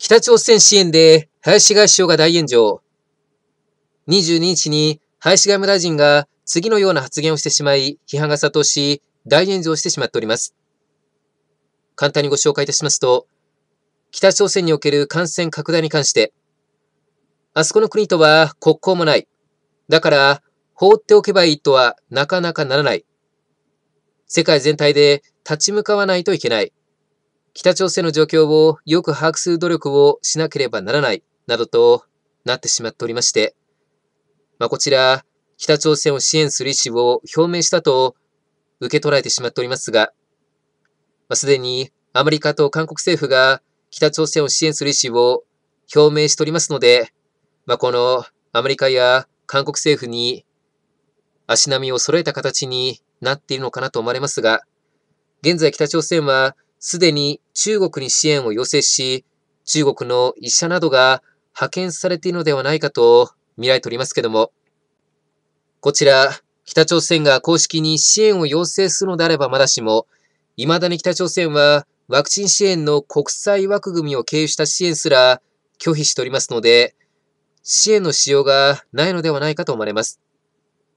北朝鮮支援で林外相が大炎上。22日に林外務大臣が次のような発言をしてしまい、批判が殺到し、大炎上してしまっております。簡単にご紹介いたしますと、北朝鮮における感染拡大に関して、あそこの国とは国交もない。だから、放っておけばいいとはなかなかならない。世界全体で立ち向かわないといけない。北朝鮮の状況をよく把握する努力をしなければならない、などとなってしまっておりまして、まあ、こちら、北朝鮮を支援する意思を表明したと受け取られてしまっておりますが、まあ、すでにアメリカと韓国政府が北朝鮮を支援する意思を表明しておりますので、まあ、このアメリカや韓国政府に足並みを揃えた形になっているのかなと思われますが、現在北朝鮮はすでに中国に支援を要請し、中国の医者などが派遣されているのではないかと見られておりますけども、こちら、北朝鮮が公式に支援を要請するのであればまだしも、未だに北朝鮮はワクチン支援の国際枠組みを経由した支援すら拒否しておりますので、支援の使用がないのではないかと思われます。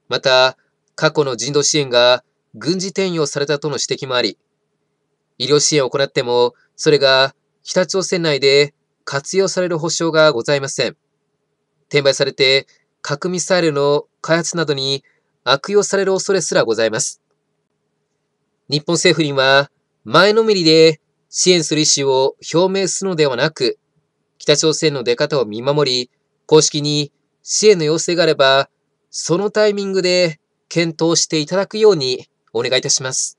また、過去の人道支援が軍事転用されたとの指摘もあり、医療支援を行っても、それが北朝鮮内で活用される保証がございません。転売されて、核ミサイルの開発などに悪用される恐れすらございます。日本政府には、前のめりで支援する意思を表明するのではなく、北朝鮮の出方を見守り、公式に支援の要請があれば、そのタイミングで検討していただくようにお願いいたします。